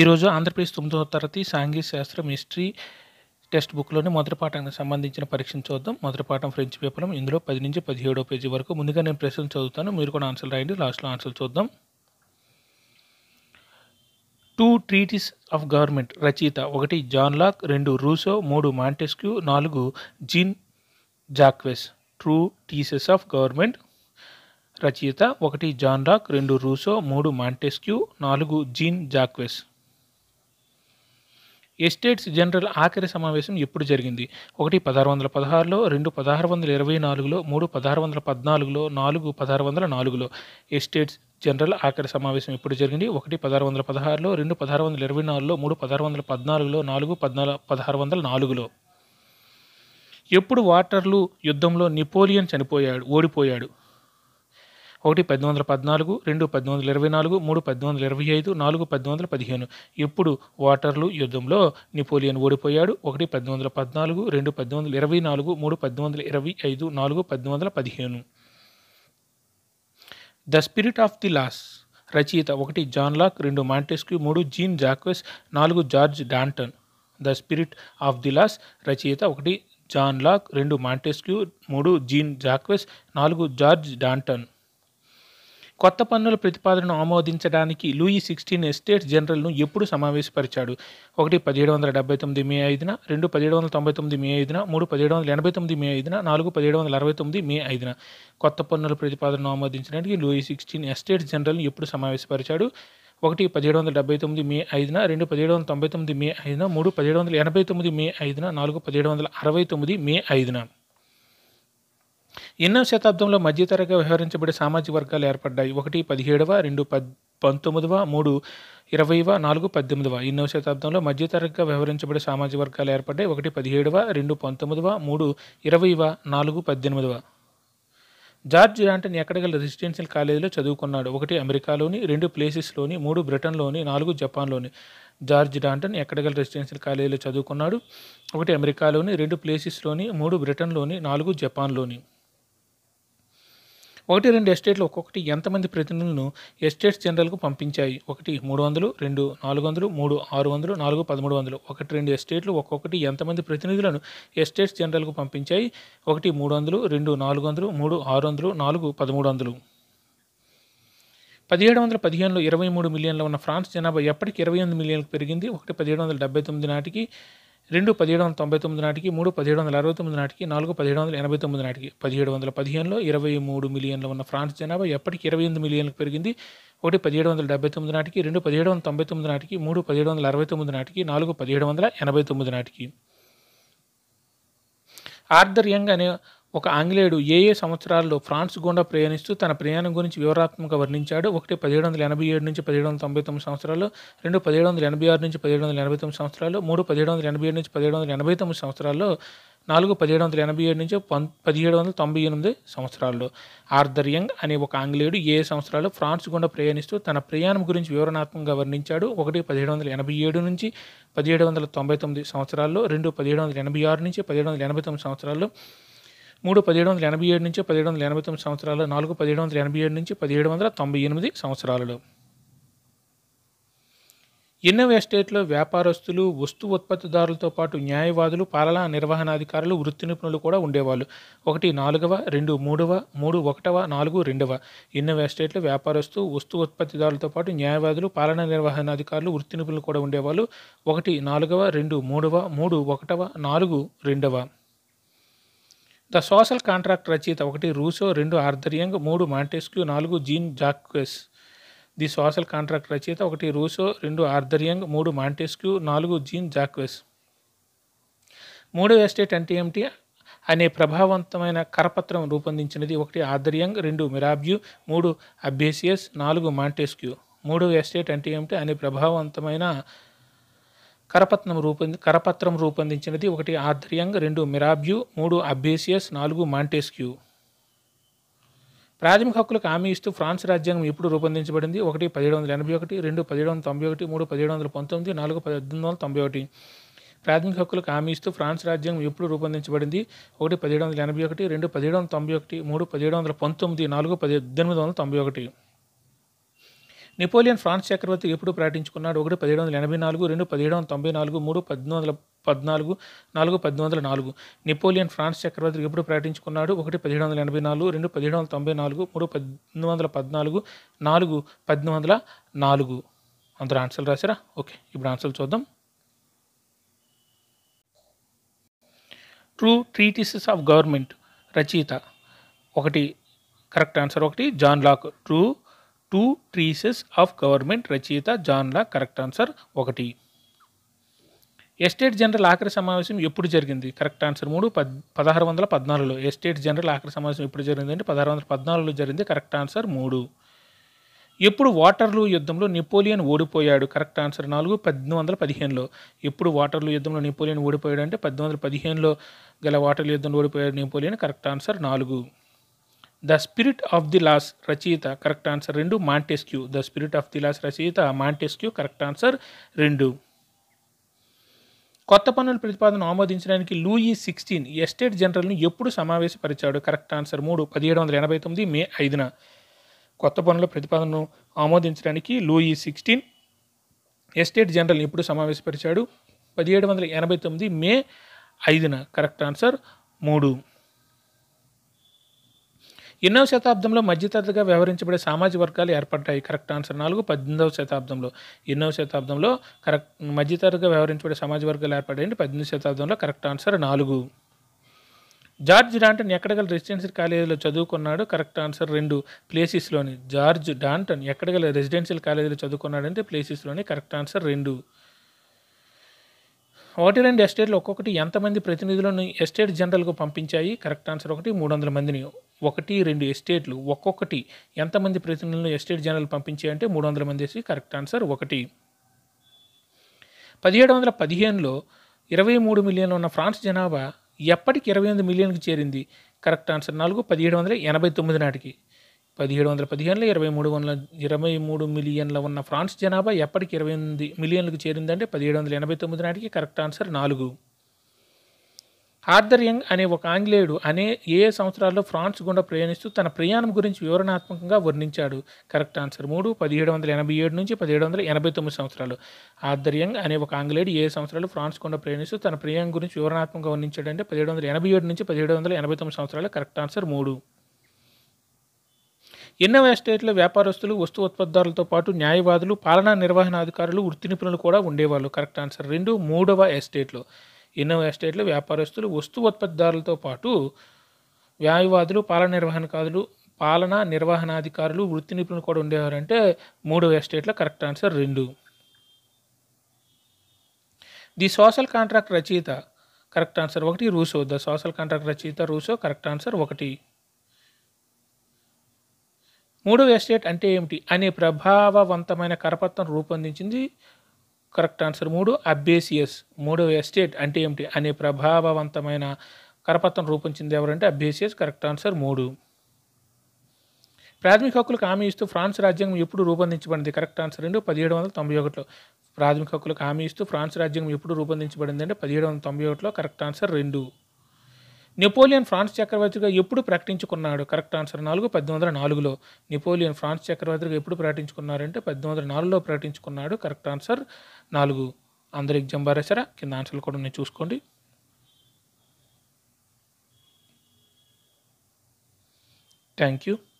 ఈరోజు ఆంధ్రప్రదేశ్ తొమ్మిదవ తరగతి సాంఘిక శాస్త్రం హిస్టరీ టెక్స్ట్ బుక్లోని మొదటి పాఠానికి సంబంధించిన పరీక్షను చూద్దాం మొదటి పాఠం ఫ్రెంచ్ పేపర్ ఇందులో పది నుంచి పదిహేడో పేజీ వరకు ముందుగా నేను ప్రశ్నలు చదువుతాను మీరు కూడా ఆన్సర్ రాయండి లాస్ట్లో ఆన్సర్ చూద్దాం టూ ట్రీటీస్ ఆఫ్ గవర్నమెంట్ రచయిత ఒకటి జాన్ లాక్ రెండు రూసో మూడు మాంటెస్క్యూ నాలుగు Jean Jacques two treatises of government రచయిత ఒకటి జాన్ లాక్ రెండు రూసో మూడు మాంటెస్క్యూ నాలుగు జీన్ జాక్వెస్ ఎస్టేట్స్ జనరల్ ఆఖరి సమావేశం ఎప్పుడు జరిగింది ఒకటి పదహారు వందల పదహారులో రెండు పదహారు వందల ఇరవై నాలుగులో మూడు పదహారు వందల పద్నాలుగులో నాలుగు పదహారు వందల నాలుగులో ఎస్టేట్స్ జనరల్ ఆఖరి సమావేశం ఎప్పుడు జరిగింది ఒకటి పదహారు వందల పదహారులో రెండు పదహారు వందల ఇరవై నాలుగులో మూడు పదహారు వందల పద్నాలుగులో నాలుగు పద్నాలుగు పదహారు వందల నాలుగులో ఎప్పుడు వాటర్లు యుద్ధంలో నెపోలియన్ చనిపోయాడు ఓడిపోయాడు ఒకటి పద్దెనిమిది వందల పద్నాలుగు రెండు పద్దెనిమిది వందల ఇరవై నాలుగు మూడు పద్దెనిమిది వందల ఇరవై ఐదు నాలుగు పద్దెనిమిది వందల పదిహేను ఇప్పుడు వాటర్లు యుద్ధంలో నెపోలియన్ ఓడిపోయాడు ఒకటి పద్దెనిమిది వందల పద్నాలుగు రెండు పద్దెనిమిది వందల ఇరవై నాలుగు మూడు పద్దెనిమిది వందల ఇరవై ఐదు నాలుగు పద్దెనిమిది వందల పదిహేను the spirit of the laws రచయిత ఒకటి జాన్ లాక్ రెండు మాంటెస్క్యూ మూడు జీన్ జాక్వెస్ నాలుగు George Danton the spirit of the laws రచయిత ఒకటి జాన్ లాక్ రెండు మాంటెస్క్యూ మూడు జీన్ జాక్వెస్ నాలుగు జార్జ్ డాంటన్ కొత్త పన్నుల ప్రతిపాదనను ఆమోదించడానికి లూయి సిక్స్టీన్ ఎస్టేట్ జనరల్ను ఎప్పుడు సమావేశపరిచాడు ఒకటి పదిహేడు వందల డెబ్బై తొమ్మిది మే ఐదున రెండు పదిహేడు వందల తొంభై తొమ్మిది మే ఐదున మూడు పదిహేడు వందల ఎనభై తొమ్మిది మే ఐదున నాలుగు పదిహేడు వందల అరవై తొమ్మిది మే ఐదున కొత్త పన్నుల ప్రతిపాదనను ఆమోదించడానికి లూయి సిక్స్టీన్ ఎస్టేట్ జనరల్ను ఎప్పుడు సమావేశపరిచాడు ఒకటి పదిహేడు వందల డెబ్బై తొమ్మిది మే ఐదున రెండు పదిహేడు వందల తొంభై తొమ్మిది మే ఐదున మూడు పదిహేడు వందల ఎనభై తొమ్మిది మే ఐదున నాలుగు పదిహేడు వందల అరవై తొమ్మిది మే ఐదున ఎన్నో శతాబ్దంలో మధ్యతరగా వ్యవహరించబడే సామాజిక వర్గాలు ఏర్పడ్డాయి ఒకటి పదిహేడవ రెండు పద్ పంతొమ్మిదవ మూడు ఇరవైవ నాలుగు పద్దెనిమిదవ ఎన్నో శతాబ్దంలో మధ్యతరగా వ్యవహరించబడే సామాజిక వర్గాలు ఏర్పడ్డాయి ఒకటి పదిహేడవ రెండు పంతొమ్మిదవ మూడు ఇరవైవ నాలుగు పద్దెనిమిదవ జార్జ్ యాంటన్ ఎక్కడగల రెసిడెన్షియల్ కాలేజీలో చదువుకున్నాడు ఒకటి అమెరికాలోని రెండు ప్లేసెస్లోని మూడు బ్రిటన్లోని నాలుగు జపాన్లోని జార్జ్ డాంటన్ ఎక్కడగల రెసిడెన్షియల్ కాలేజీలో చదువుకున్నాడు ఒకటి అమెరికాలోని రెండు ప్లేసెస్లోని మూడు బ్రిటన్లోని నాలుగు జపాన్లోని ఒకటి రెండు ఎస్టేట్లు ఒక్కొక్కటి ఎంతమంది ప్రతినిధులను ఎస్టేట్స్ జనరల్కు పంపించాయి ఒకటి మూడు వందలు రెండు నాలుగు వందలు మూడు ఆరు వందలు నాలుగు పదమూడు వందలు ఒకటి రెండు ఎస్టేట్లు ఒక్కొక్కటి ఎంతమంది ప్రతినిధులను ఎస్టేట్స్ జనరల్కు పంపించాయి ఒకటి మూడు వందలు రెండు నాలుగు వందలు మూడు ఆరు వందలు నాలుగు పదమూడు వందలు పదిహేడు వందల పదిహేనులో ఇరవై మూడు మిలియన్లు ఉన్న ఫ్రాన్స్ జనాభా ఎప్పటికి ఇరవై ఎనిమిది మిలియన్లకు పెరిగింది ఒకటి పదిహేడు వందల డెబ్బై తొమ్మిది నాటికి రెండు పదిహేడు వందల తొంభై తొమ్మిది నాటికి మూడు పదిహేడు వందల అరవై తొమ్మిది నాటికి నాలుగు పదిహేడు వందల ఎనభై తొమ్మిది నాటికి పదిహేడు వందల పదిహేనులో ఇరవై మూడు మిలియన్లు ఉన్న ఫ్రాన్స్ జనాభా ఎప్పటికి ఇరవై ఎనిమిది మిలియన్లకు పెరిగింది ఒకటి పదిహేడు వందల డెబ్బై తొమ్మిది నాటికి రెండు పదిహేడు వందల తొంభై తొమ్మిది నాటికి మూడు పదిహేడు వందల అరవై తొమ్మిది నాటికి నాలుగు పదిహేడు వందల ఎనభై తొమ్మిది నాటికి ఆర్థర్ యంగ్ అనే ఒక ఆంగ్లేయుడు ఏ ఏ సంవత్సరాల్లో ఫ్రాన్స్ గుండా ప్రయాణిస్తూ తన ప్రయాణం గురించి వివరాత్మక వర్ణించాడు ఒకటి పదిహేడు వందల ఎనభై ఏడు నుంచి పదిహేడు వందల తొంభై తొమ్మిది సంవత్సరాలు రెండు పదిహేడు వందల ఎనభై ఆరు నుంచి పదిహేడు వందల ఎనభై తొమ్మిది సంవత్సరాలు మూడు పదిహేడు వందల ఎనభై ఏడు నుంచి పదిహేడు వందల ఎనభై తొమ్మిది సంవత్సరాల్లో నాలుగు పదిహేడు వందల ఎనభై ఏడు నుంచి పం పదిహేడు వందల తొంభై ఎనిమిది సంవత్సరాల్లో ఆర్థర్ యంగ్ అనే ఒక ఆంగ్లేయుడు ఏ సంవత్సరాల్లో ఫ్రాన్స్ గుండా ప్రయాణిస్తూ తన ప్రయాణం గురించి వివరణాత్మకంగా వర్ణించాడు ఒకటి పదిహేడు వందల ఎనభై ఏడు నుంచి పదిహేడు వందల తొంభై తొమ్మిది సంవత్సరాల్లో రెండు పదిహేడు వందల ఎనభై ఆరు నుంచి పదిహేడు వందల ఎనభై తొమ్మిది సంవత్సరాల్లో మూడు పదిహేడు వందల ఎనభై ఏడు నుంచి పదిహేడు వందల ఎనభై తొమ్మిది సంవత్సరాలు నాలుగు పదిహేడు వందల ఎనభై ఏడు నుంచి పదిహేడు వందల తొంభై ఎనిమిది సంవత్సరాలలో ఎన్నో ఎస్టేట్లో వ్యాపారస్తులు వస్తు ఉత్పత్తిదారులతో పాటు న్యాయవాదులు పాలనా నిర్వహణాధికారులు వృత్తి నిపుణులు కూడా ఉండేవాళ్ళు ఒకటి నాలుగవ రెండు మూడవ మూడు ఒకటవ నాలుగు రెండవ ఎన్నో ఎస్టేట్లో వ్యాపారస్తు వస్తు ఉత్పత్తిదారులతో పాటు న్యాయవాదులు పాలనా నిర్వహణాధికారులు వృత్తి నిపుణులు కూడా ఉండేవాళ్ళు ఒకటి నాలుగవ రెండు మూడవ మూడు ఒకటవ నాలుగు రెండవ ద సోషల్ కాంట్రాక్ట్ రచయిత ఒకటి రూసో రెండు ఆర్థర్యంగ్ మూడు మాంటెస్క్యూ నాలుగు Jean Jacques the social contract రచయిత ఒకటి రూసో రెండు ఆర్థర్యంగ్ మూడు మాంటెస్క్యూ నాలుగు జీన్ జాక్వెస్ మూడవ ఎస్టేట్ అంటే ఏమిటి అనే ప్రభావవంతమైన కరపత్రం రూపొందించినది ఒకటి ఆర్థర్యంగ్ రెండు మిరాబ్యూ మూడు అబ్బేసియస్ నాలుగు మాంటెస్క్యూ మూడవ ఎస్టేట్ అంటే ఏమిటి అనే ప్రభావవంతమైన కరపత్రం రూపొంది కరపత్రం రూపొందించినది ఒకటి ఆర్థరియంగ్ రెండు మిరాబ్యూ మూడు అబ్బేసియస్ నాలుగు మాంటెస్క్యూ ప్రాథమిక హక్కులకు హామీ ఇస్తూ ఫ్రాన్స్ రాజ్యాంగం ఎప్పుడు రూపొందించబడింది ఒకటి పదిహేడు వందల ఎనభై ఒకటి రెండు పదిహేడు వందల తొంభై ఒకటి మూడు పదిహేడు వందల పంతొమ్మిది నాలుగు పద్దెనిమిది వందల తొంభై ఒకటి ప్రాథమిక హక్కులకు హామీ ఇస్తూ ఫ్రాన్స్ రాజ్యాంగం ఎప్పుడు రూపొందించబడింది ఒకటి పదిహేడు వందల ఎనభై ఒకటి రెండు పదిహేడు వందల తొంభై ఒకటి మూడు పదిహేడు వందల పంతొమ్మిది నాలుగు పద్దెనిమిది వందల తొంభై ఒకటి నెపోలియన్ ఫ్రాన్స్ చక్రవర్తి ఎప్పుడు ప్రకటించుకున్నాడు ఒకటి పదిహేడు వందల ఎనభై నాలుగు రెండు పదిహేడు వందల తొంభై నాలుగు మూడు పద్దెనిమిది వందల పద్నాలుగు నాలుగు పద్దెనిమిది వందల నాలుగు నెపోలియన్ ఫ్రాన్స్ చక్రవర్తి ఎప్పుడు ప్రకటించుకున్నాడు ఒకటి పదిహేడు వందల ఎనభై నాలుగు రెండు పదిహేడు వందల తొంభై నాలుగు మూడు పద్దెనిమిది వందల పద్నాలుగు నాలుగు పద్దెనిమిది వందల నాలుగు అందరూ ఆన్సర్లు రాశారా ఓకే ఇప్పుడు ఆన్సర్లు చూద్దాం ట్రూ ట్రీటిసెస్ ఆఫ్ గవర్నమెంట్ రచయిత ఒకటి కరెక్ట్ ఆన్సర్ ఒకటి John Locke true two treatises of government రచయిత జాన్ లా కరెక్ట్ ఆన్సర్ ఒకటి ఎస్టేట్ జనరల్ ఆఖరి సమావేశం ఎప్పుడు జరిగింది కరెక్ట్ ఆన్సర్ మూడు పద్ పదహారు వందల పద్నాలుగులో ఎస్టేట్ జనరల్ ఆఖరి సమావేశం ఎప్పుడు జరిగింది అంటే పదహారు వందల పద్నాలుగులో జరిగింది కరెక్ట్ ఆన్సర్ మూడు ఎప్పుడు వాటర్లూ యుద్ధంలో నెపోలియన్ ఓడిపోయాడు కరెక్ట్ ఆన్సర్ నాలుగు పద్దెనిమిది వందల పదిహేనులో ఎప్పుడు వాటర్లూ యుద్ధంలో నెపోలియన్ ఓడిపోయాడు అంటే పద్దెనిమిది వందల పదిహేనులో గల వాటర్లు యుద్ధంలో ఓడిపోయాడు నెపోలియన్ కరెక్ట్ ఆన్సర్ నాలుగు the spirit of the laws రచయిత కరెక్ట్ ఆన్సర్ రెండు Montesquieu the spirit of the laws రచయిత మాంటెస్క్యూ కరెక్ట్ ఆన్సర్ రెండు కొత్త పన్నుల ప్రతిపాదన ఆమోదించడానికి లూయి సిక్స్టీన్ ఎస్టేట్ జనరల్ను ఎప్పుడు సమావేశపరిచాడు కరెక్ట్ ఆన్సర్ మూడు పదిహేడు వందల ఎనభై తొమ్మిది మే ఐదున కొత్త పన్నుల ప్రతిపాదనను ఆమోదించడానికి లూయి సిక్స్టీన్ ఎస్టేట్ జనరల్ ఎప్పుడు సమావేశపరిచాడు పదిహేడు వందల ఎనభై తొమ్మిది మే ఐదున కరెక్ట్ ఆన్సర్ మూడు ఎన్నో శతాబ్దంలో మధ్యతరగతిగా వ్యవహరించబడే సామాజిక వర్గాలు ఏర్పడ్డాయి కరెక్ట్ ఆన్సర్ నాలుగు పద్దెనిమిదవ శతాబ్దంలో ఎన్నో శతాబ్దంలో కరెక్ట్ మధ్యతరగతిగా వ్యవహరించబడే సమాజ వర్గాలు ఏర్పడాయండి పద్దెనిమిది శతాబ్దంలో కరెక్ట్ ఆన్సర్ నాలుగు జార్జ్ డాంటన్ ఎక్కడగల రెసిడెన్షియల్ కాలేజీలో చదువుకున్నాడు కరెక్ట్ ఆన్సర్ రెండు ప్లేసెస్లోని జార్జ్ డాంటన్ ఎక్కడగల రెసిడెన్షియల్ కాలేజీలో చదువుకున్నాడంటే ప్లేసెస్లోని కరెక్ట్ ఆన్సర్ రెండు ఒకటి రెండు ఎస్టేట్లు ఒక్కొక్కటి ఎంతమంది ప్రతినిధులను ఎస్టేట్ జనరల్కు పంపించాయి కరెక్ట్ ఆన్సర్ ఒకటి మూడు వందల మందిని ఒకటి రెండు ఎస్టేట్లు ఒక్కొక్కటి ఎంతమంది ప్రతినిధులను ఎస్టేట్ జనరల్ పంపించే అంటే మూడు వందల మంది వేసి కరెక్ట్ ఆన్సర్ ఒకటి పదిహేడు వందల పదిహేనులో ఇరవై మూడు మిలియన్ ఉన్న ఫ్రాన్స్ జనాభా ఎప్పటికి ఇరవై ఎనిమిది మిలియన్కి చేరింది కరెక్ట్ ఆన్సర్ నాలుగు పదిహేడు వందల ఎనభై తొమ్మిది నాటికి పదిహేడు వందల పదిహేనులో ఇరవై మూడు వందల ఇరవై మూడు మిలియన్ల ఉన్న ఫ్రాన్స్ జనాభా ఎప్పటికి ఇరవై ఎనిమిది మిలియన్లకు చేరిందంటే పదిహేడు వందల ఎనభై తొమ్మిది నాటికి కరెక్ట్ ఆన్సర్ నాలుగు ఆర్థర్ యంగ్ అనే ఒక ఆంగ్లేయుడు అనే ఏ సంవత్సరాల్లో ఫ్రాన్స్ గుండా ప్రయాణిస్తూ తన ప్రయాణం గురించి వివరణాత్మకంగా వర్ణించాడు కరెక్ట్ ఆన్సర్ మూడు పదిహేడు వందల ఎనభై ఏడు నుంచి పదిహేడు వందల ఎనభై తొమ్మిది సంవత్సరాలు ఆర్థర్ యంగ్ అనే ఒక ఆంగ్లేయుడు ఏ సంవత్సరాలు ఫ్రాన్స్ గుండా ప్రయాణిస్తూ తన ప్రయాణం గురించి వివరణాత్మకంగా వర్ణించాడు అంటే పదిహేడు వందల ఎనభై ఏడు నుంచి పదిహేడు వందల ఎనభై తొమ్మిది సంవత్సరాలు కరెక్ట్ ఆన్సర్ మూడు ఎన్నో ఎస్టేట్లో వ్యాపారస్తులు వస్తు ఉత్పత్తిదారులతో పాటు న్యాయవాదులు పాలనా నిర్వహణ అధికారులు వృత్తి నిపుణులు కూడా ఉండేవాళ్ళు కరెక్ట్ ఆన్సర్ రెండు మూడవ ఎస్టేట్లో ఎన్నో ఎస్టేట్ల వ్యాపారస్తులు ఉత్పత్తిదారులతో పాటు వ్యాయవాదులు పాలన నిర్వహణకారులు పాలన నిర్వహణాధికారులు వృత్తి నిపుణులు కూడా ఉండేవారంటే మూడవ ఎస్టేట్లో కరెక్ట్ ఆన్సర్ రెండు ది సోషల్ కాంట్రాక్ట్ రచయిత కరెక్ట్ ఆన్సర్ ఒకటి రూసో ద సోషల్ కాంట్రాక్ట్ రచయిత రూసో కరెక్ట్ ఆన్సర్ ఒకటి మూడవ ఎస్టేట్ అంటే ఏమిటి అనే ప్రభావవంతమైన కరపత్రం రూపొందించింది కరెక్ట్ ఆన్సర్ మూడు అబ్బేసియస్ మూడవ ఎస్టేట్ అంటే ఏమిటి అనే ప్రభావవంతమైన కరపత్రం రూపొందించింది ఎవరంటే అబ్బేసియస్ కరెక్ట్ ఆన్సర్ మూడు ప్రాథమిక హక్కులకు హామీ ఇస్తూ ఫ్రాన్స్ రాజ్యాంగం ఎప్పుడు రూపొందించబడింది కరెక్ట్ ఆన్సర్ రెండు పదిహేడు వందల తొంభై ఒకటిలో ప్రాథమిక హక్కులకు హామీ ఇస్తూ ఫ్రాన్స్ రాజ్యాంగం ఎప్పుడు రూపొందించబడింది అంటే పదిహేడు వందల తొంభై ఒకటిలో కరెక్ట్ ఆన్సర్ రెండు నెపోలియన్ ఫ్రాన్స్ చక్రవర్తిగా ఎప్పుడు ప్రకటించుకున్నాడు కరెక్ట్ ఆన్సర్ నాలుగు పద్దెనిమిది వందల నాలుగులో నెపోలియన్ ఫ్రాన్స్ చక్రవర్తిగా ఎప్పుడు ప్రకటించుకున్నారంటే పద్దెనిమిది వందల నాలుగులో ప్రకటించుకున్నాడు కరెక్ట్ ఆన్సర్ నాలుగు అందరు ఎగ్జామ్ బారేసారా కింద ఆన్సర్లు కూడా ఉన్నాయి చూసుకోండి థ్యాంక్ యూ